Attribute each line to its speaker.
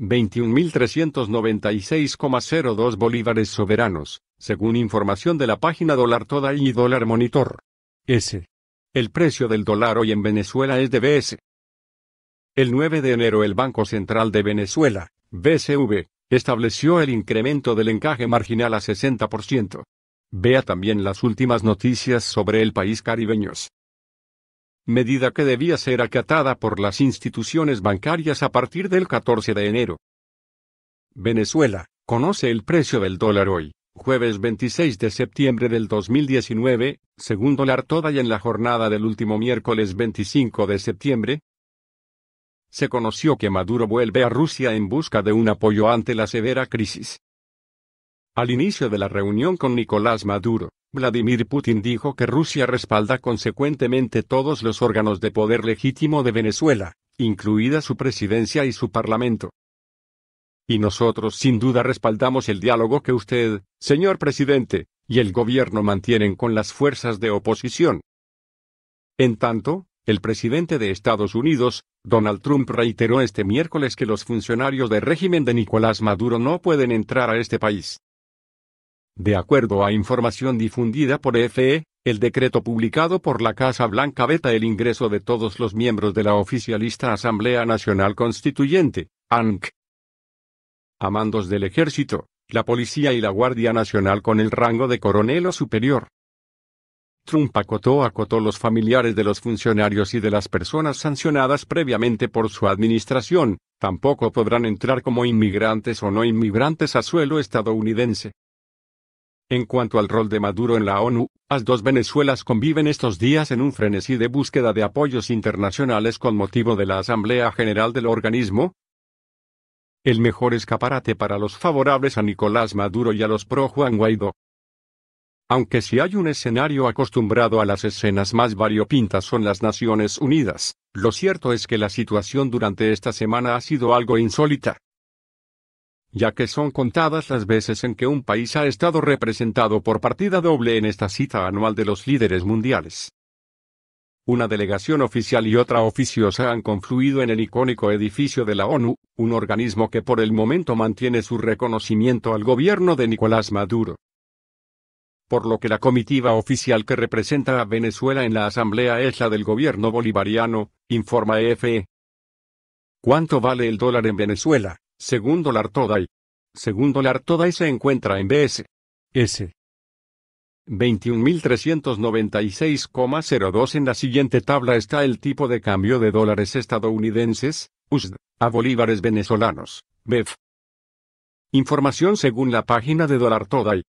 Speaker 1: 21.396,02 bolívares soberanos, según información de la página Dólar Toda y Dólar Monitor. S. El precio del dólar hoy en Venezuela es de BS. El 9 de enero el Banco Central de Venezuela, BCV, estableció el incremento del encaje marginal a 60%. Vea también las últimas noticias sobre el país caribeños medida que debía ser acatada por las instituciones bancarias a partir del 14 de enero. Venezuela, conoce el precio del dólar hoy, jueves 26 de septiembre del 2019, según dólar toda y en la jornada del último miércoles 25 de septiembre. Se conoció que Maduro vuelve a Rusia en busca de un apoyo ante la severa crisis. Al inicio de la reunión con Nicolás Maduro, Vladimir Putin dijo que Rusia respalda consecuentemente todos los órganos de poder legítimo de Venezuela, incluida su presidencia y su parlamento. Y nosotros sin duda respaldamos el diálogo que usted, señor presidente, y el gobierno mantienen con las fuerzas de oposición. En tanto, el presidente de Estados Unidos, Donald Trump reiteró este miércoles que los funcionarios del régimen de Nicolás Maduro no pueden entrar a este país. De acuerdo a información difundida por FE, el decreto publicado por la Casa Blanca veta el ingreso de todos los miembros de la oficialista Asamblea Nacional Constituyente, ANC. A mandos del Ejército, la Policía y la Guardia Nacional con el rango de coronel o superior. Trump acotó acotó los familiares de los funcionarios y de las personas sancionadas previamente por su administración, tampoco podrán entrar como inmigrantes o no inmigrantes a suelo estadounidense. En cuanto al rol de Maduro en la ONU, las dos Venezuelas conviven estos días en un frenesí de búsqueda de apoyos internacionales con motivo de la Asamblea General del organismo. El mejor escaparate para los favorables a Nicolás Maduro y a los pro Juan Guaidó. Aunque si hay un escenario acostumbrado a las escenas más variopintas son las Naciones Unidas, lo cierto es que la situación durante esta semana ha sido algo insólita ya que son contadas las veces en que un país ha estado representado por partida doble en esta cita anual de los líderes mundiales. Una delegación oficial y otra oficiosa han confluido en el icónico edificio de la ONU, un organismo que por el momento mantiene su reconocimiento al gobierno de Nicolás Maduro. Por lo que la comitiva oficial que representa a Venezuela en la Asamblea es la del gobierno bolivariano, informa EFE. E. ¿Cuánto vale el dólar en Venezuela? Según dólar today. Según dólar today se encuentra en BS. S. 21.396,02 En la siguiente tabla está el tipo de cambio de dólares estadounidenses, USD, a bolívares venezolanos, BEF. Información según la página de Dólar Today.